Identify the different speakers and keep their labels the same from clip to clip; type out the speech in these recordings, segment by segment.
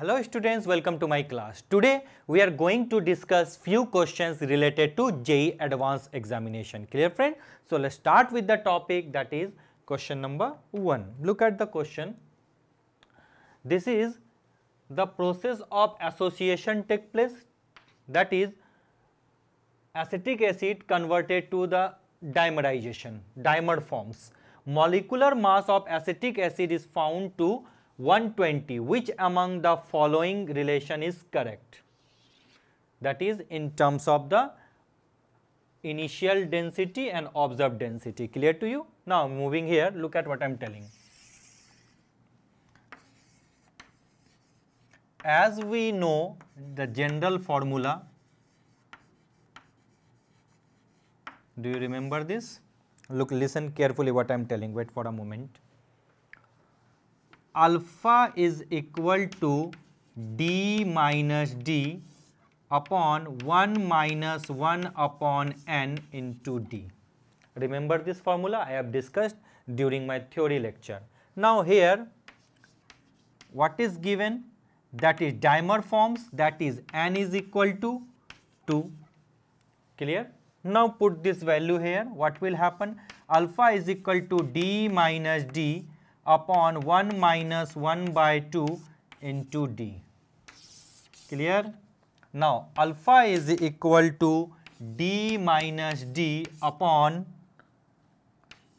Speaker 1: Hello students, welcome to my class. Today we are going to discuss few questions related to J advanced examination. Clear friend? So let's start with the topic that is question number 1. Look at the question. This is the process of association take place that is acetic acid converted to the dimerization, dimer forms. Molecular mass of acetic acid is found to 120 which among the following relation is correct that is in terms of the initial density and observed density clear to you now moving here look at what i am telling as we know the general formula do you remember this look listen carefully what i am telling wait for a moment alpha is equal to d minus d upon 1 minus 1 upon n into d. Remember this formula I have discussed during my theory lecture. Now here what is given that is dimer forms that is n is equal to 2 clear. Now put this value here what will happen alpha is equal to d minus d upon 1 minus 1 by 2 into d. Clear? Now, alpha is equal to d minus d upon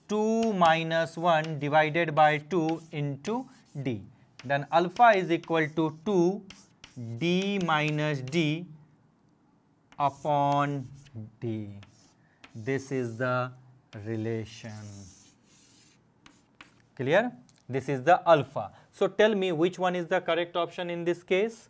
Speaker 1: 2 minus 1 divided by 2 into d. Then alpha is equal to 2 d minus d upon d. This is the relation. Clear? This is the alpha. So tell me which one is the correct option in this case?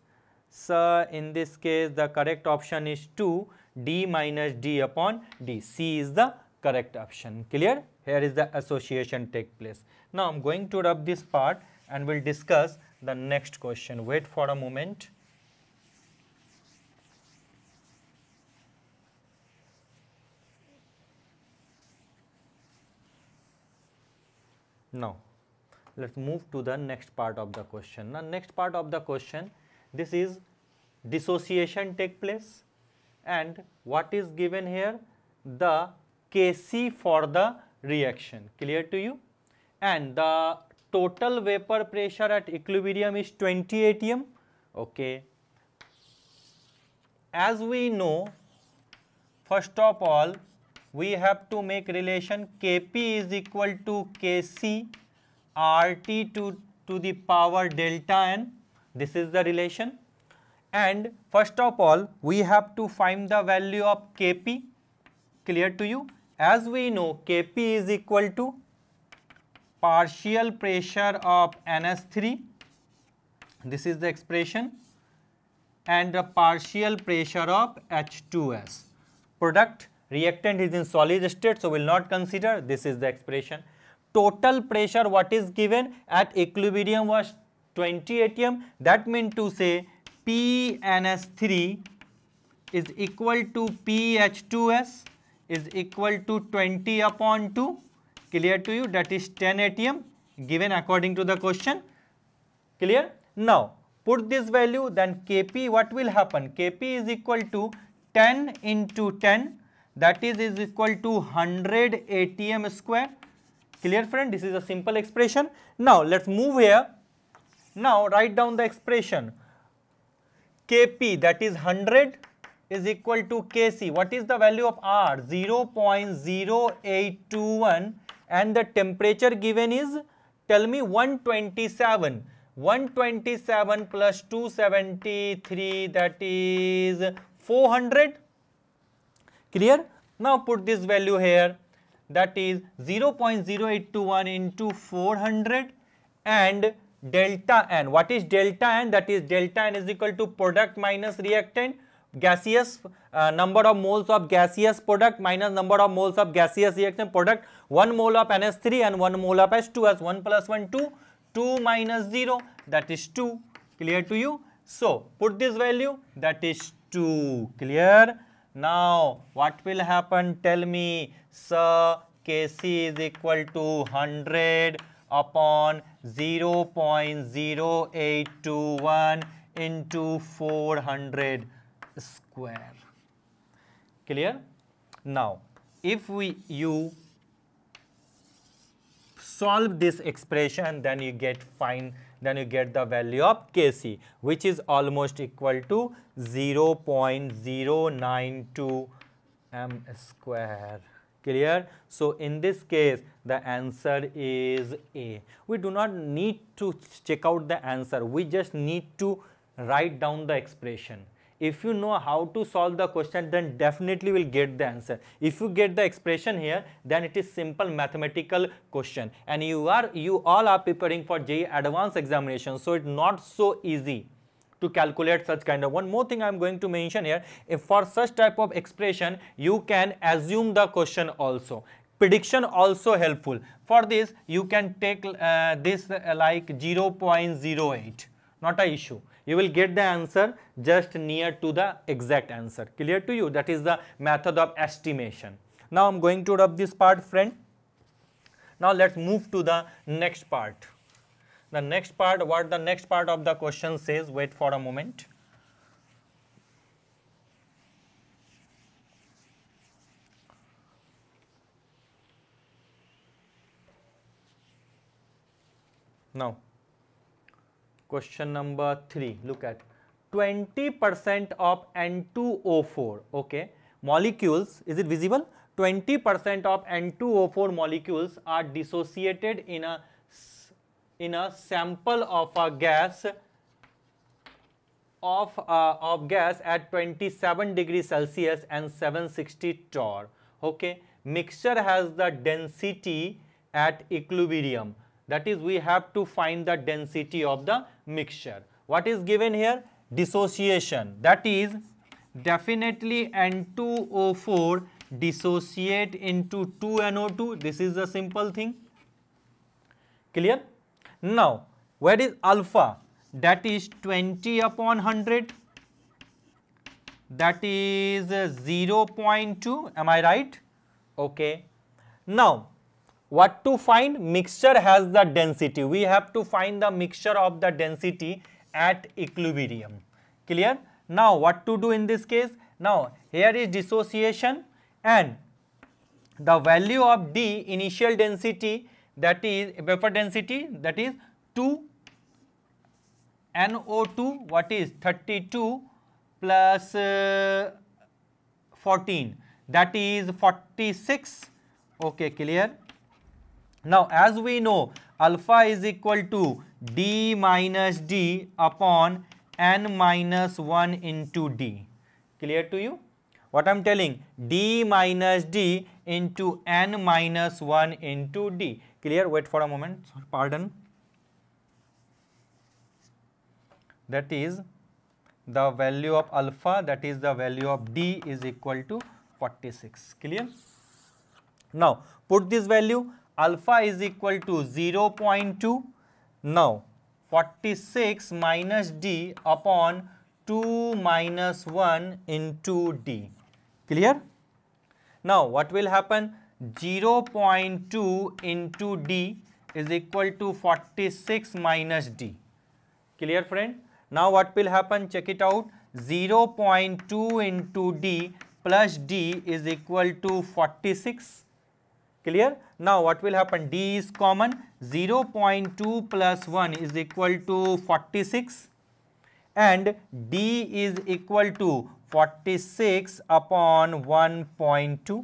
Speaker 1: Sir, in this case the correct option is 2 d minus d upon d. C is the correct option. Clear? Here is the association take place. Now I am going to rub this part and we will discuss the next question. Wait for a moment. Now, let us move to the next part of the question. Now, next part of the question, this is dissociation take place and what is given here? The Kc for the reaction, clear to you? And the total vapor pressure at equilibrium is 20 atm, okay. As we know, first of all, we have to make relation Kp is equal to Kc RT to, to the power delta n. This is the relation. And first of all, we have to find the value of Kp. Clear to you? As we know, Kp is equal to partial pressure of NS3. This is the expression and the partial pressure of H2S. Product reactant is in solid state so we will not consider this is the expression total pressure what is given at equilibrium was 20 atm that means to say PNS3 is equal to PH2S is equal to 20 upon 2 clear to you that is 10 atm given according to the question clear. Now put this value then Kp what will happen Kp is equal to 10 into 10 that is is equal to 100 atm square clear friend this is a simple expression now let's move here now write down the expression kp that is 100 is equal to kc what is the value of r 0.0821 and the temperature given is tell me 127 127 plus 273 that is 400 Clear? Now put this value here that is 0.0821 into 400 and delta N. What is delta N? That is delta N is equal to product minus reactant gaseous uh, number of moles of gaseous product minus number of moles of gaseous reactant product 1 mole of ns 3 and 1 mole of H2 as 1 plus 1 2 2 minus 0 that is 2 clear to you. So, put this value that is 2 clear now, what will happen? Tell me, sir, Kc is equal to 100 upon 0 0.0821 into 400 square. Clear? Now, if we you solve this expression, then you get fine then you get the value of Kc which is almost equal to 0.092 m square clear. So, in this case the answer is A. We do not need to check out the answer, we just need to write down the expression if you know how to solve the question then definitely will get the answer if you get the expression here then it is simple mathematical question and you are you all are preparing for JE advanced examination so it's not so easy to calculate such kind of one more thing I am going to mention here if for such type of expression you can assume the question also prediction also helpful for this you can take uh, this uh, like 0 0.08 not a issue. You will get the answer just near to the exact answer. Clear to you? That is the method of estimation. Now, I am going to rub this part friend. Now, let us move to the next part. The next part, what the next part of the question says, wait for a moment. Now, Question number 3, look at 20% of N2O4, okay, molecules, is it visible? 20% of N2O4 molecules are dissociated in a, in a sample of a gas of, uh, of gas at 27 degree Celsius and 760 torr, okay. Mixture has the density at equilibrium that is we have to find the density of the mixture. What is given here? Dissociation. That is definitely N2O4 dissociate into 2NO2. This is a simple thing. Clear? Now, where is alpha? That is 20 upon 100. That is 0 0.2. Am I right? Okay. Now, what to find? Mixture has the density. We have to find the mixture of the density at equilibrium. Clear? Now, what to do in this case? Now, here is dissociation and the value of D initial density that is vapor density that is 2 NO2 what is 32 plus, uh, 14 that is 46 okay clear now, as we know, alpha is equal to d minus d upon n minus 1 into d. Clear to you? What I am telling? d minus d into n minus 1 into d. Clear? Wait for a moment. Pardon. That is the value of alpha that is the value of d is equal to 46. Clear? Now, put this value alpha is equal to 0 0.2. Now 46 minus d upon 2 minus 1 into d. Clear? Now what will happen? 0 0.2 into d is equal to 46 minus d. Clear friend? Now what will happen? Check it out. 0 0.2 into d plus d is equal to 46 clear now what will happen d is common 0 0.2 plus 1 is equal to 46 and d is equal to 46 upon 1.2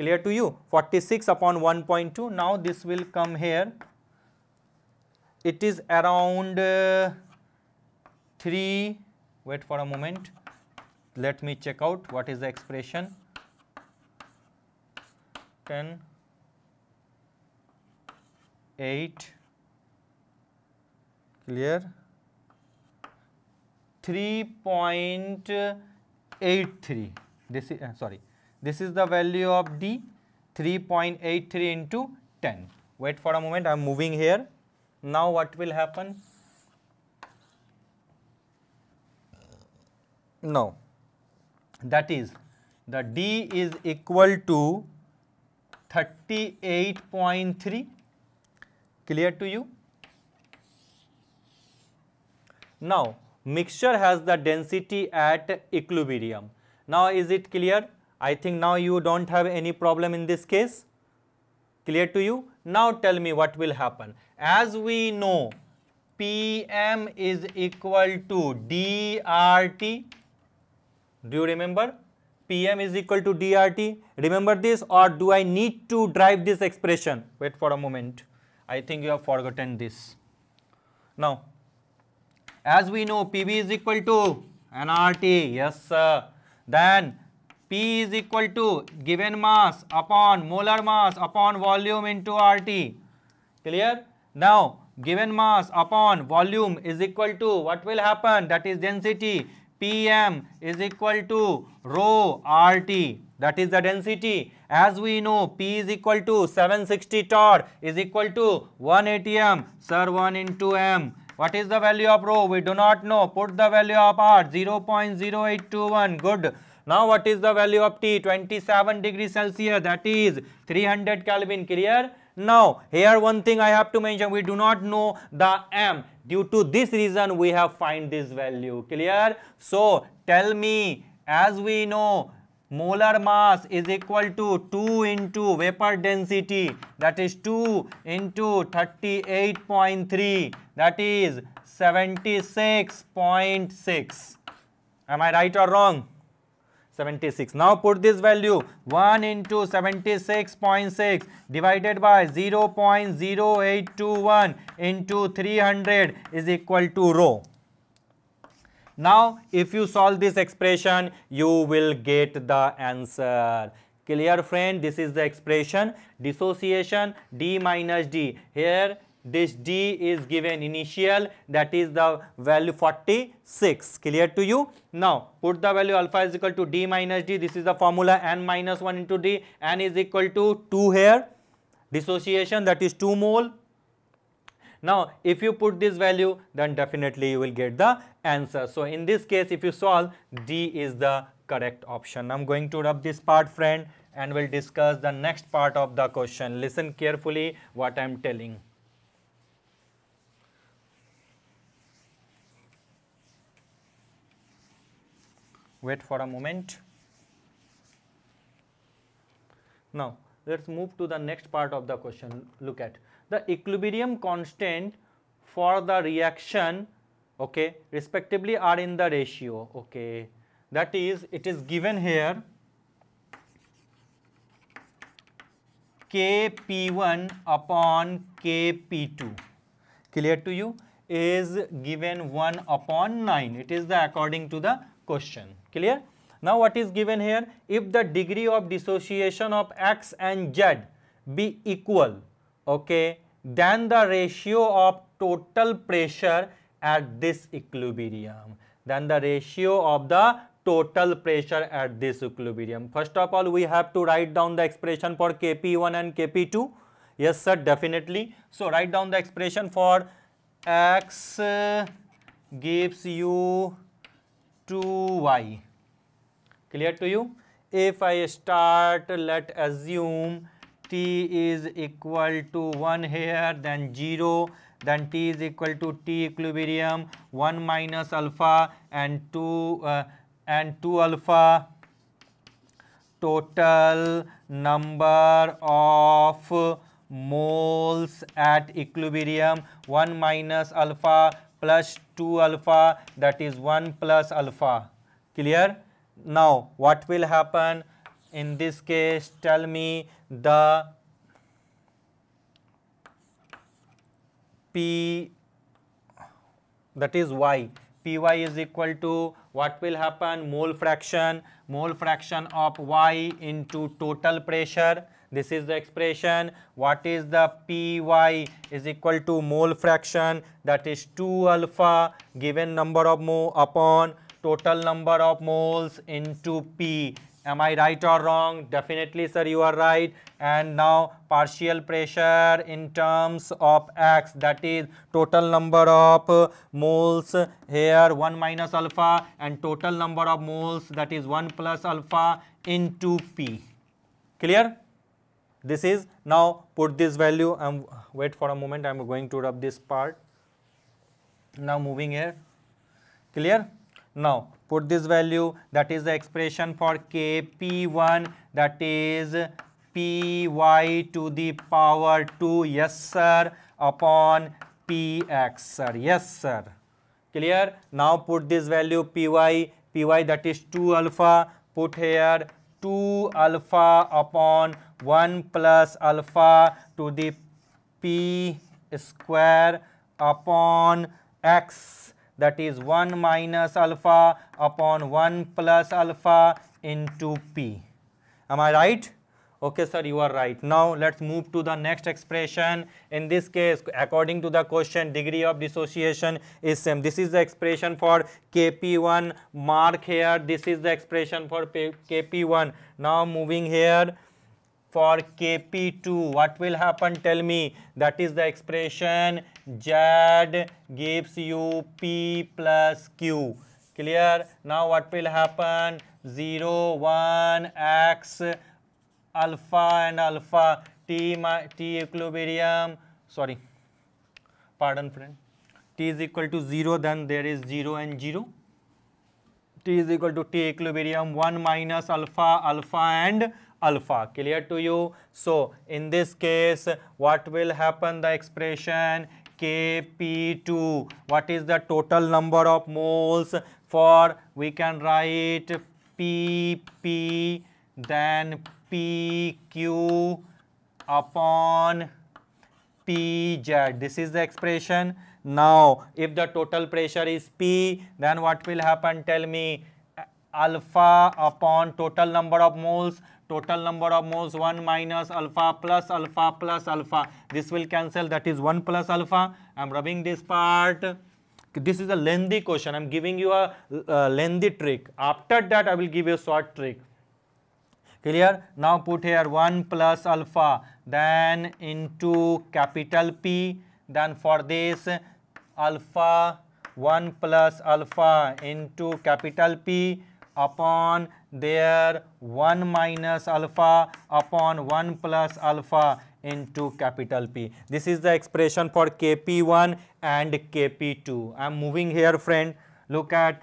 Speaker 1: clear to you 46 upon 1.2 now this will come here it is around uh, 3 wait for a moment let me check out what is the expression 10 8 clear 3.83 this is uh, sorry this is the value of d 3.83 into 10 wait for a moment i am moving here now what will happen No. that is the d is equal to 38.3 clear to you now mixture has the density at equilibrium now is it clear i think now you don't have any problem in this case clear to you now tell me what will happen as we know pm is equal to drt do you remember PM is equal to dRT. Remember this or do I need to drive this expression? Wait for a moment. I think you have forgotten this. Now, as we know PB is equal to nRT. Yes, sir. Then P is equal to given mass upon molar mass upon volume into RT. Clear? Now, given mass upon volume is equal to what will happen? That is density. PM is equal to rho RT that is the density as we know P is equal to 760 tor is equal to 180 M sir 1 into M what is the value of rho we do not know put the value of R 0.0821 good now what is the value of T 27 degree Celsius that is 300 Kelvin clear now here one thing I have to mention we do not know the M Due to this reason, we have find this value. Clear? So, tell me, as we know, molar mass is equal to 2 into vapor density that is 2 into 38.3 that is 76.6 am i right or wrong 76. Now put this value 1 into 76.6 divided by 0 0.0821 into 300 is equal to rho. Now if you solve this expression you will get the answer. Clear friend this is the expression dissociation d minus d. Here this d is given initial that is the value 46 clear to you now put the value alpha is equal to d minus d this is the formula n minus 1 into d n is equal to 2 here dissociation that is 2 mole now if you put this value then definitely you will get the answer so in this case if you solve d is the correct option i'm going to rub this part friend and we'll discuss the next part of the question listen carefully what i'm telling wait for a moment now let's move to the next part of the question look at the equilibrium constant for the reaction okay respectively are in the ratio okay that is it is given here kp1 upon kp2 clear to you is given 1 upon 9 it is the according to the question clear now what is given here if the degree of dissociation of x and z be equal okay then the ratio of total pressure at this equilibrium then the ratio of the total pressure at this equilibrium. First of all, we have to write down the expression for Kp1 and Kp2. Yes, sir, definitely. So, write down the expression for x gives you 2y clear to you if i start let assume t is equal to 1 here then 0 then t is equal to t equilibrium 1 minus alpha and 2 uh, and 2 alpha total number of moles at equilibrium 1 minus alpha plus 2 alpha that is 1 plus alpha clear now, what will happen in this case? Tell me the P that is Y. Py is equal to what will happen? Mole fraction, mole fraction of Y into total pressure. This is the expression. What is the Py is equal to mole fraction that is 2 alpha given number of mo upon total number of moles into P. Am I right or wrong? Definitely sir you are right and now partial pressure in terms of x that is total number of moles here 1 minus alpha and total number of moles that is 1 plus alpha into P. Clear? This is now put this value and um, wait for a moment I am going to rub this part. Now moving here. Clear? Now put this value that is the expression for Kp1 that is Py to the power 2 yes sir upon Px sir yes sir clear. Now put this value Py Py that is 2 alpha put here 2 alpha upon 1 plus alpha to the p square upon x that is 1 minus alpha upon 1 plus alpha into p. Am I right? Okay sir, you are right. Now let's move to the next expression. In this case, according to the question, degree of dissociation is same. This is the expression for Kp1. Mark here, this is the expression for Kp1. Now moving here, for Kp2, what will happen? Tell me. That is the expression Z gives you P plus Q. Clear? Now what will happen? 0, 1, X, alpha and alpha, T, T equilibrium, sorry, pardon friend, T is equal to 0, then there is 0 and 0. T is equal to T equilibrium, 1 minus alpha, alpha and alpha clear to you so in this case what will happen the expression kp2 what is the total number of moles for we can write pp then pq upon pz this is the expression now if the total pressure is p then what will happen tell me alpha upon total number of moles total number of moles 1 minus alpha plus alpha plus alpha this will cancel that is 1 plus alpha i'm rubbing this part this is a lengthy question i'm giving you a uh, lengthy trick after that i will give you a short trick clear now put here 1 plus alpha then into capital p then for this alpha 1 plus alpha into capital p upon their 1 minus alpha upon 1 plus alpha into capital P. This is the expression for Kp1 and Kp2. I am moving here friend. Look at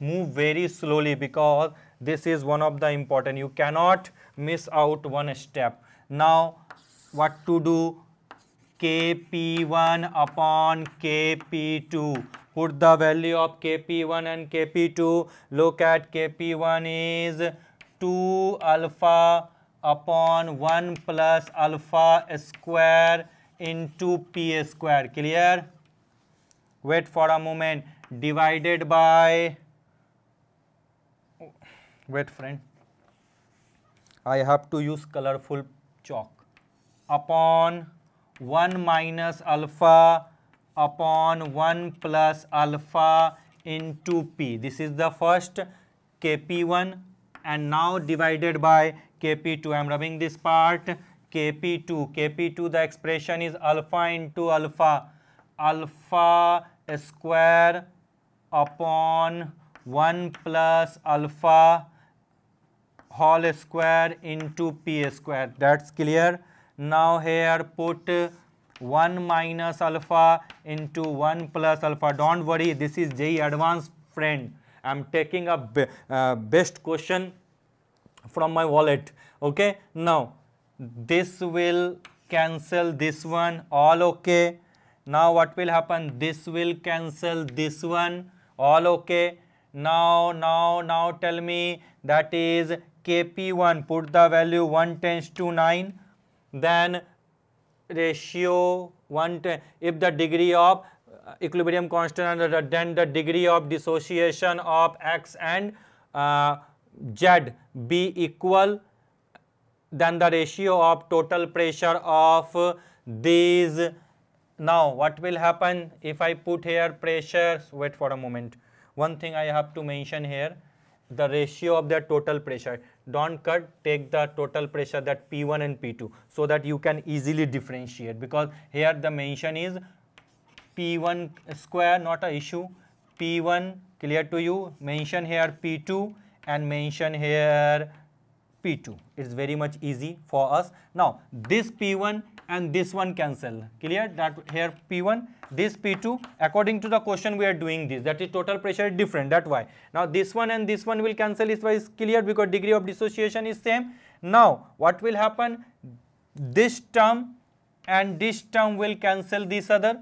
Speaker 1: move very slowly because this is one of the important. You cannot miss out one step. Now what to do? Kp1 upon Kp2 put the value of kp1 and kp2 look at kp1 is 2 alpha upon 1 plus alpha square into p square clear wait for a moment divided by wait friend I have to use colorful chalk upon 1 minus alpha upon 1 plus alpha into P. This is the first Kp1 and now divided by Kp2. I am rubbing this part Kp2. Kp2 the expression is alpha into alpha. Alpha square upon 1 plus alpha whole square into P square. That's clear. Now here put 1 minus alpha into 1 plus alpha. Don't worry, this is JE advanced friend. I am taking a be, uh, best question from my wallet. Okay. Now, this will cancel this one, all okay. Now, what will happen? This will cancel this one, all okay. Now, now, now tell me that is KP1, put the value 1 tends to 9. Then ratio 1 if the degree of uh, equilibrium constant and then the degree of dissociation of x and uh, z be equal then the ratio of total pressure of these now what will happen if I put here pressures wait for a moment one thing I have to mention here the ratio of their total pressure. Don't cut, take the total pressure that P1 and P2 so that you can easily differentiate because here the mention is P1 square not a issue, P1 clear to you, mention here P2 and mention here P2. It's very much easy for us. Now this P1 and this one cancel. Clear? That here P1, this P2. According to the question we are doing this. That is total pressure is different. That why. Now this one and this one will cancel. Is why is clear because degree of dissociation is same. Now what will happen? This term and this term will cancel this other.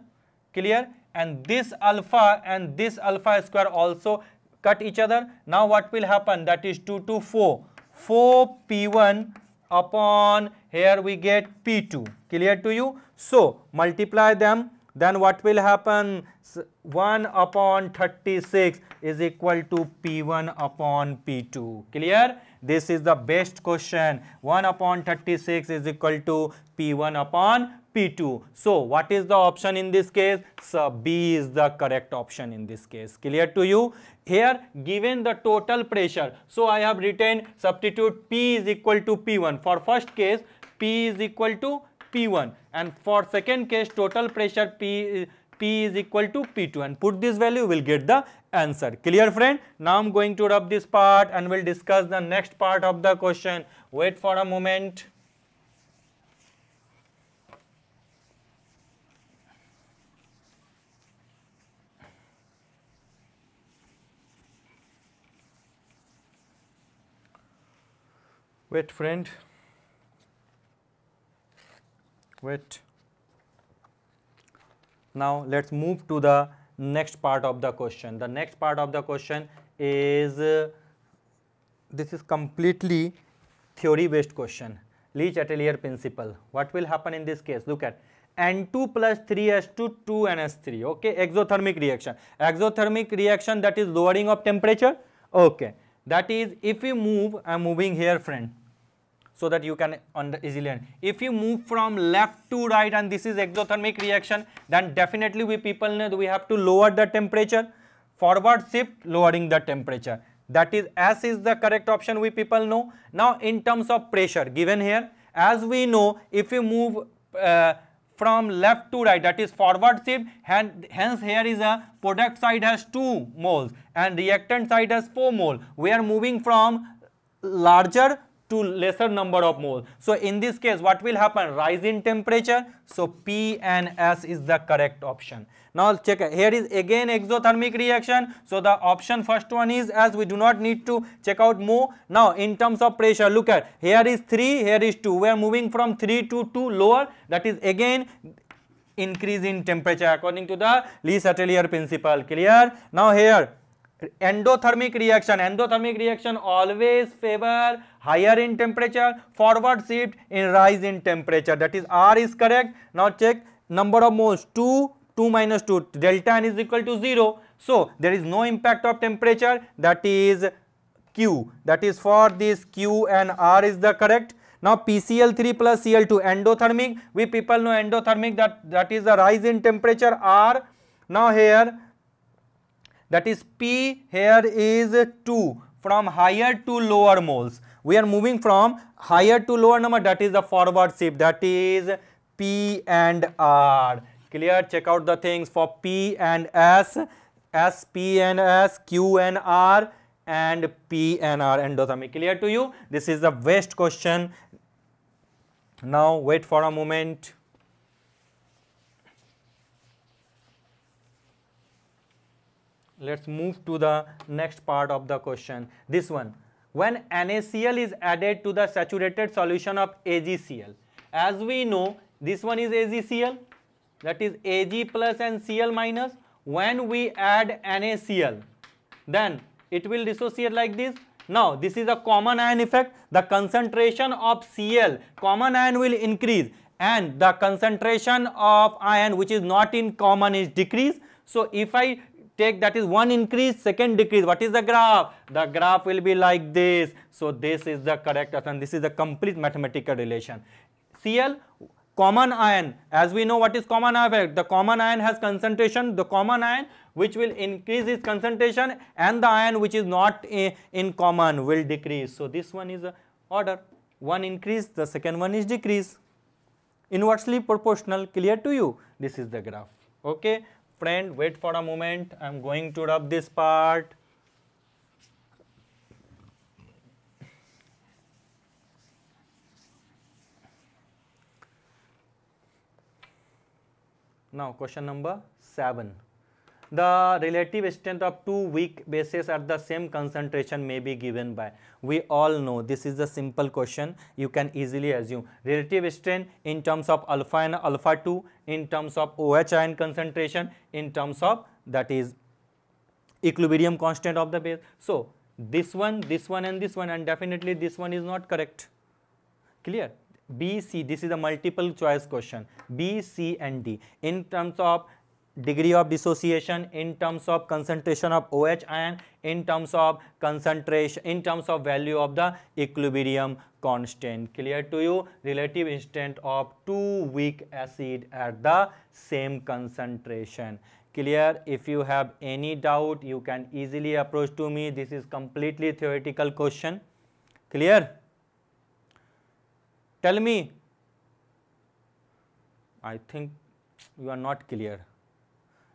Speaker 1: Clear? And this alpha and this alpha square also cut each other. Now what will happen? That is 2 to 4. 4 P1 upon here we get P2 clear to you. So multiply them then what will happen 1 upon 36 is equal to P1 upon P2 clear. This is the best question 1 upon 36 is equal to P1 upon P2. So what is the option in this case? So B is the correct option in this case. Clear to you? Here given the total pressure. So I have written substitute P is equal to P1. For first case P is equal to P1 and for second case total pressure P, P is equal to P2 and put this value we will get the answer. Clear friend? Now I am going to rub this part and we will discuss the next part of the question. Wait for a moment. wait friend, wait. Now, let us move to the next part of the question. The next part of the question is uh, this is completely theory based question Leach Atelier principle. What will happen in this case? Look at N2 plus 3H2 2NH3 okay exothermic reaction. Exothermic reaction that is lowering of temperature okay that is if we move I am moving here friend so that you can easily learn. If you move from left to right and this is exothermic reaction, then definitely we people know we have to lower the temperature, forward shift lowering the temperature. That is S is the correct option we people know. Now in terms of pressure given here, as we know if you move uh, from left to right that is forward shift and hence here is a product side has 2 moles and reactant side has 4 mole. We are moving from larger to lesser number of moles, So in this case, what will happen? Rise in temperature. So P and S is the correct option. Now check here is again exothermic reaction. So the option first one is as we do not need to check out more. Now in terms of pressure, look at here is 3, here is 2. We are moving from 3 to 2 lower. That is again increase in temperature according to the Lee Atelier principle. Clear? Now here endothermic reaction endothermic reaction always favor higher in temperature forward shift in rise in temperature that is r is correct now check number of moles 2 2 minus 2 delta n is equal to 0 so there is no impact of temperature that is q that is for this q and r is the correct now PCl3 plus Cl2 endothermic we people know endothermic that that is the rise in temperature r now here that is P here is 2 from higher to lower moles. We are moving from higher to lower number that is the forward shift that is P and R. Clear check out the things for P and S, S, P and S, Q and R and P and R endothermic. Clear to you? This is the best question. Now wait for a moment. let's move to the next part of the question this one when NaCl is added to the saturated solution of AgCl as we know this one is AgCl that is Ag plus and Cl minus when we add NaCl then it will dissociate like this now this is a common ion effect the concentration of Cl common ion will increase and the concentration of ion which is not in common is decreased so if I take that is one increase, second decrease. What is the graph? The graph will be like this. So this is the correct option. This is the complete mathematical relation. Cl common ion as we know what is common ion effect the common ion has concentration the common ion which will increase its concentration and the ion which is not in common will decrease so this one is order one increase the second one is decrease inversely proportional clear to you this is the graph okay friend wait for a moment I am going to rub this part now question number 7 the relative strength of two weak bases at the same concentration may be given by? We all know this is a simple question you can easily assume relative strength in terms of alpha and alpha 2 in terms of OH ion concentration in terms of that is equilibrium constant of the base. So, this one, this one and this one and definitely this one is not correct, clear. B, C, this is a multiple choice question, B, C and D. In terms of degree of dissociation in terms of concentration of OH ion in terms of concentration in terms of value of the equilibrium constant clear to you relative instant of two weak acid at the same concentration clear if you have any doubt you can easily approach to me this is completely theoretical question clear tell me I think you are not clear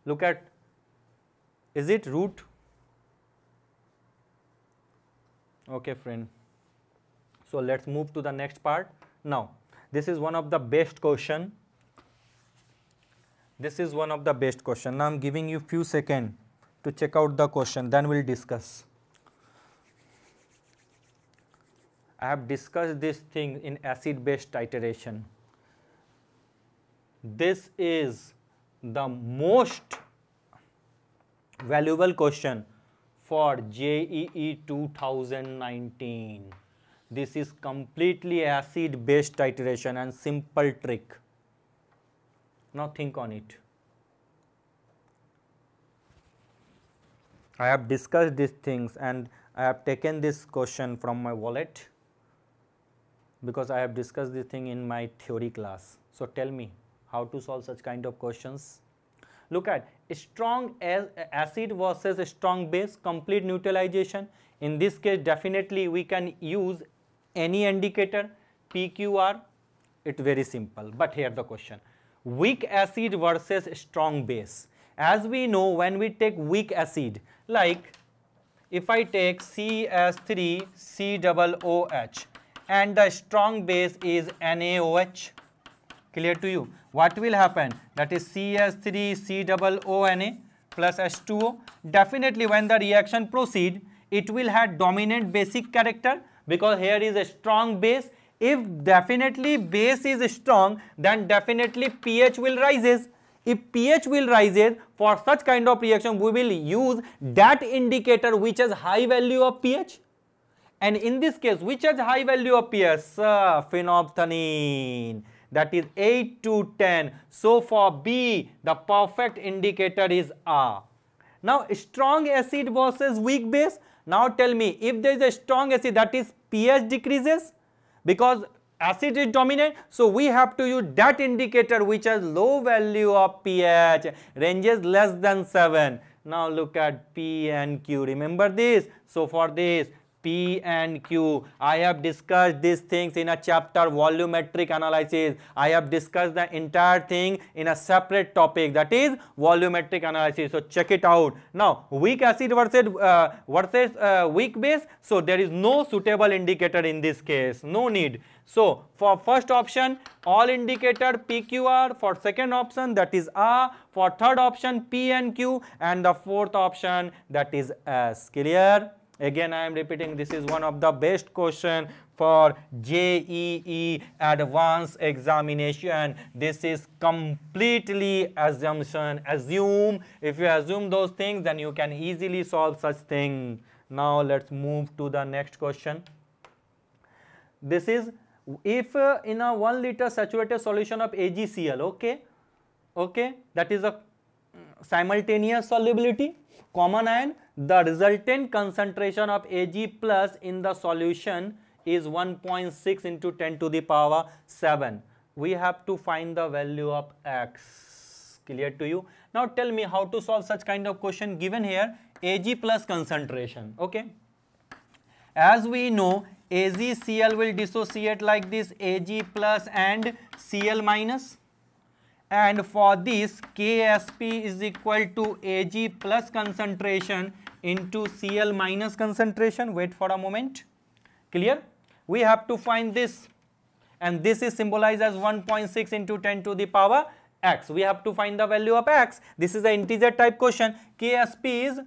Speaker 1: look at is it root okay friend so let's move to the next part now this is one of the best question this is one of the best question now i'm giving you few second to check out the question then we'll discuss i have discussed this thing in acid based titration. this is the most valuable question for JEE 2019. This is completely acid based iteration and simple trick. Now think on it. I have discussed these things and I have taken this question from my wallet because I have discussed this thing in my theory class. So, tell me how to solve such kind of questions. Look at strong acid versus strong base, complete neutralization. In this case, definitely we can use any indicator PQR, it's very simple. But here the question, weak acid versus strong base. As we know, when we take weak acid, like if I take CS3COOH and the strong base is NaOH, clear to you what will happen that is cs3 c double ona plus h2o definitely when the reaction proceed it will have dominant basic character because here is a strong base if definitely base is strong then definitely ph will rises if pH will rises for such kind of reaction we will use that indicator which has high value of pH and in this case which has high value of pH? Uh, phenolphthalein that is 8 to 10. So for B, the perfect indicator is R. Now strong acid versus weak base. Now tell me if there is a strong acid that is pH decreases because acid is dominant. So we have to use that indicator which has low value of pH ranges less than 7. Now look at P and Q remember this. So for this P and Q. I have discussed these things in a chapter volumetric analysis. I have discussed the entire thing in a separate topic that is volumetric analysis. So check it out. Now weak acid versus, uh, versus uh, weak base. So there is no suitable indicator in this case. No need. So for first option all indicator PQR for second option that is R for third option P and Q and the fourth option that is S clear. Again, I am repeating, this is one of the best question for JEE advanced examination. This is completely assumption. Assume, if you assume those things, then you can easily solve such thing. Now, let's move to the next question. This is if uh, in a 1 liter saturated solution of AgCl, okay, okay, that is a mm, simultaneous solubility common ion, the resultant concentration of Ag plus in the solution is 1.6 into 10 to the power 7. We have to find the value of x. Clear to you? Now tell me how to solve such kind of question given here Ag plus concentration. Okay. As we know AgCl will dissociate like this Ag plus and Cl minus and for this KSP is equal to Ag plus concentration into Cl minus concentration wait for a moment clear we have to find this and this is symbolized as 1.6 into 10 to the power x we have to find the value of x this is an integer type question KSP is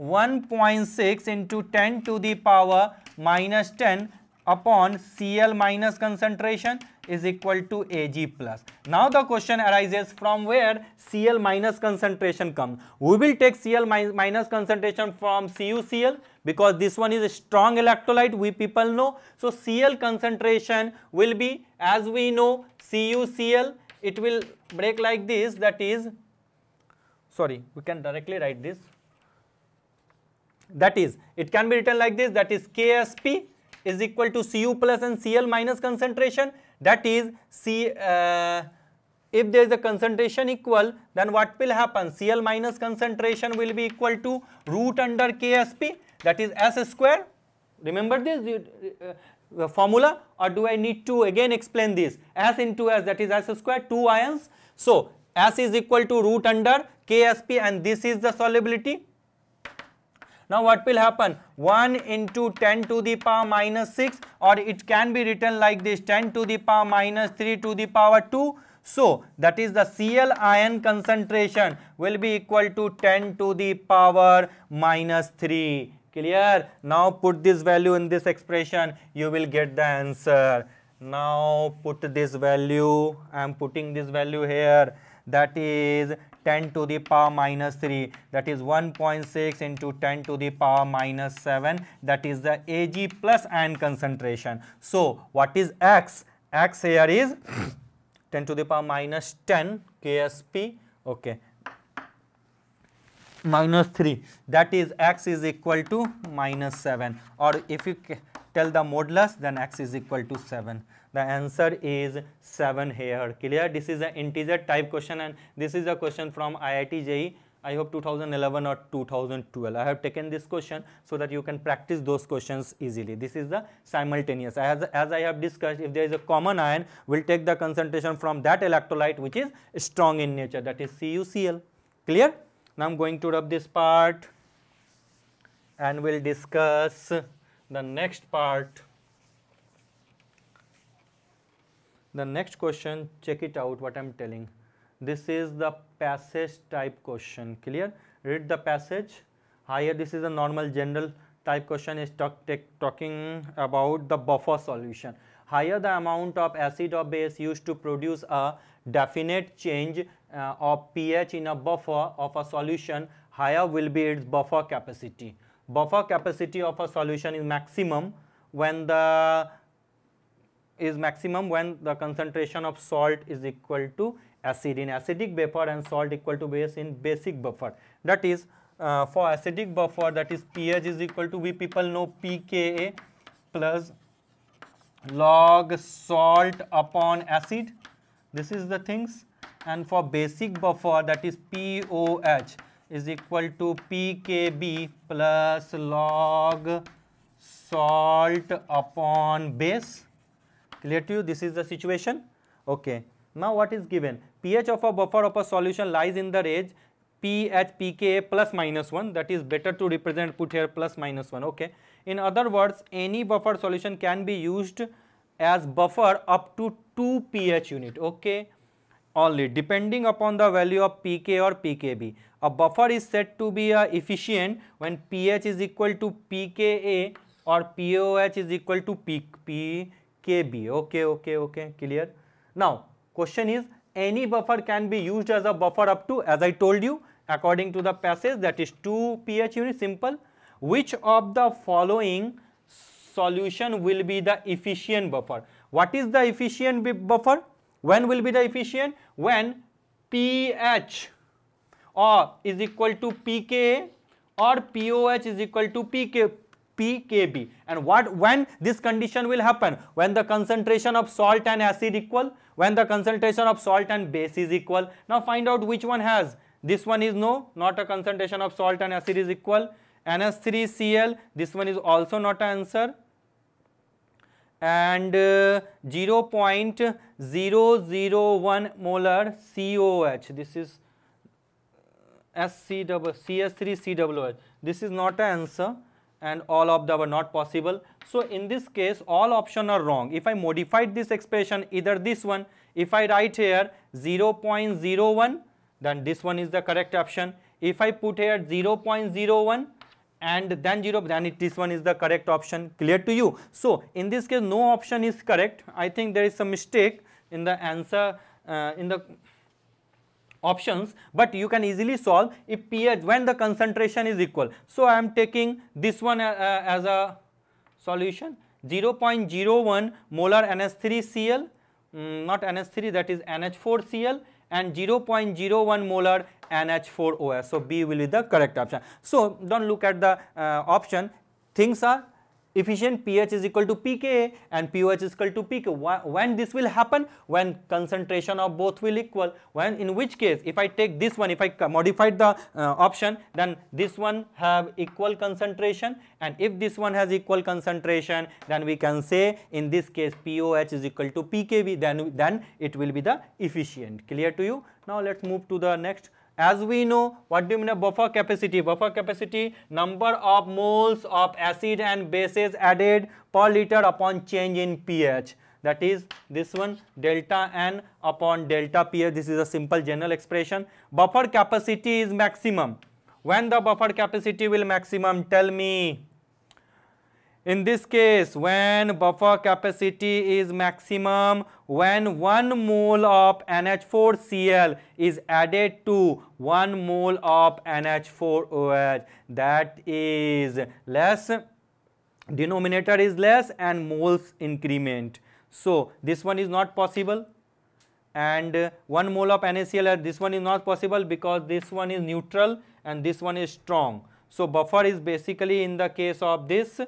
Speaker 1: 1.6 into 10 to the power minus 10 upon Cl minus concentration is equal to Ag plus. Now the question arises from where Cl minus concentration comes. We will take Cl minus concentration from CuCl because this one is a strong electrolyte we people know. So Cl concentration will be as we know CuCl it will break like this that is sorry we can directly write this that is it can be written like this that is KSP is equal to Cu plus and Cl minus concentration. That is, C, uh, if there is a concentration equal, then what will happen? Cl minus concentration will be equal to root under Ksp, that is S square. Remember this uh, uh, formula or do I need to again explain this? S into S, that is S square, 2 ions. So, S is equal to root under Ksp and this is the solubility now what will happen? 1 into 10 to the power minus 6 or it can be written like this 10 to the power minus 3 to the power 2. So that is the Cl ion concentration will be equal to 10 to the power minus 3. Clear? Now put this value in this expression you will get the answer. Now put this value I am putting this value here that is 10 to the power minus 3 that is 1.6 into 10 to the power minus 7 that is the Ag plus ion concentration. So what is X? X here is 10 to the power minus 10 Ksp okay minus 3 that is X is equal to minus 7 or if you tell the modulus then X is equal to 7 the answer is 7 here clear this is an integer type question and this is a question from IIT JE I hope 2011 or 2012. I have taken this question so that you can practice those questions easily. This is the simultaneous. As, as I have discussed, if there is a common ion, we will take the concentration from that electrolyte which is strong in nature that is CuCl. Clear? Now, I am going to rub this part and we will discuss the next part. the next question check it out what i'm telling this is the passage type question clear read the passage higher this is a normal general type question is talk, take, talking about the buffer solution higher the amount of acid or base used to produce a definite change uh, of pH in a buffer of a solution higher will be its buffer capacity. Buffer capacity of a solution is maximum when the is maximum when the concentration of salt is equal to acid in acidic buffer and salt equal to base in basic buffer. That is uh, for acidic buffer that is pH is equal to we people know pKa plus log salt upon acid this is the things and for basic buffer that is POH is equal to pKb plus log salt upon base Clear to you? This is the situation. Okay. Now what is given? pH of a buffer of a solution lies in the range pH pKa plus minus 1 that is better to represent put here plus minus 1 okay. In other words any buffer solution can be used as buffer up to 2 pH unit okay only depending upon the value of pK or pKb. A buffer is said to be a uh, efficient when pH is equal to pKa or pOH is equal to P, P KB. Okay, okay, okay, clear. Now, question is any buffer can be used as a buffer up to as I told you according to the passage that is 2 pH unit simple. Which of the following solution will be the efficient buffer? What is the efficient buffer? When will be the efficient? When pH or is equal to pK or POH is equal to pK pkb and what when this condition will happen when the concentration of salt and acid equal when the concentration of salt and base is equal now find out which one has this one is no not a concentration of salt and acid is equal NH3Cl this one is also not an answer and uh, 0.001 molar COH this is SCW, CS3CWH this is not an answer and all of them were not possible. So in this case all options are wrong. If I modified this expression either this one, if I write here 0.01 then this one is the correct option. If I put here 0.01 and then 0 then it, this one is the correct option clear to you. So in this case no option is correct. I think there is some mistake in the answer uh, in the options but you can easily solve if pH when the concentration is equal. So, I am taking this one uh, uh as a solution 0.01 molar NH3Cl um, mm, not NH3 that is NH4Cl and 0.01 molar NH4OS. So, B will be the correct option. So, do not look at the uh, option things are efficient pH is equal to pKa and pOH is equal to pK. When this will happen? When concentration of both will equal. When in which case if I take this one, if I modified the uh, option then this one have equal concentration and if this one has equal concentration then we can say in this case pOH is equal to pKb then, then it will be the efficient. Clear to you? Now let us move to the next. As we know, what do you mean a buffer capacity? Buffer capacity, number of moles of acid and bases added per liter upon change in pH. That is this one delta N upon delta pH. This is a simple general expression. Buffer capacity is maximum. When the buffer capacity will maximum? Tell me. In this case, when buffer capacity is maximum, when 1 mole of NH4Cl is added to 1 mole of NH4OH, that is less, denominator is less and moles increment. So, this one is not possible and 1 mole of NaCl, this one is not possible because this one is neutral and this one is strong. So, buffer is basically in the case of this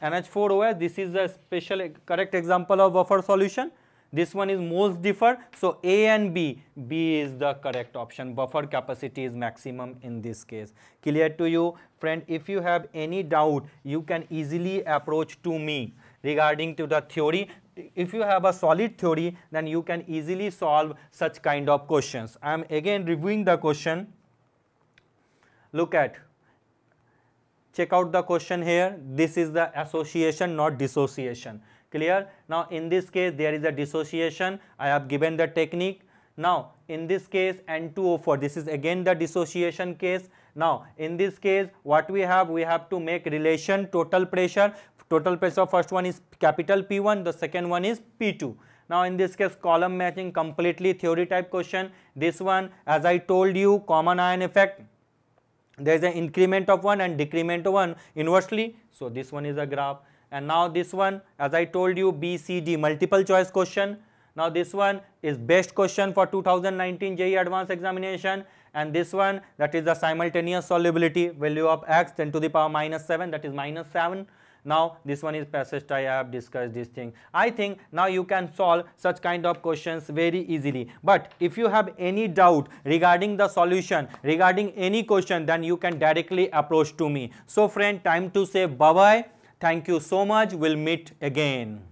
Speaker 1: NH4OH, this is a special correct example of buffer solution. This one is most differ. So, A and B, B is the correct option. Buffer capacity is maximum in this case. Clear to you? Friend, if you have any doubt, you can easily approach to me regarding to the theory. If you have a solid theory, then you can easily solve such kind of questions. I am again reviewing the question. Look at check out the question here this is the association not dissociation clear now in this case there is a dissociation i have given the technique now in this case n2o4 this is again the dissociation case now in this case what we have we have to make relation total pressure total pressure first one is capital p1 the second one is p2 now in this case column matching completely theory type question this one as i told you common ion effect there is an increment of 1 and decrement of 1 inversely. So, this one is a graph and now this one as I told you B, C, D multiple choice question. Now, this one is best question for 2019 JE advanced examination and this one that is the simultaneous solubility value of x 10 to the power minus 7 that is minus 7 now this one is passage I have discussed this thing I think now you can solve such kind of questions very easily but if you have any doubt regarding the solution regarding any question then you can directly approach to me so friend time to say bye bye thank you so much we'll meet again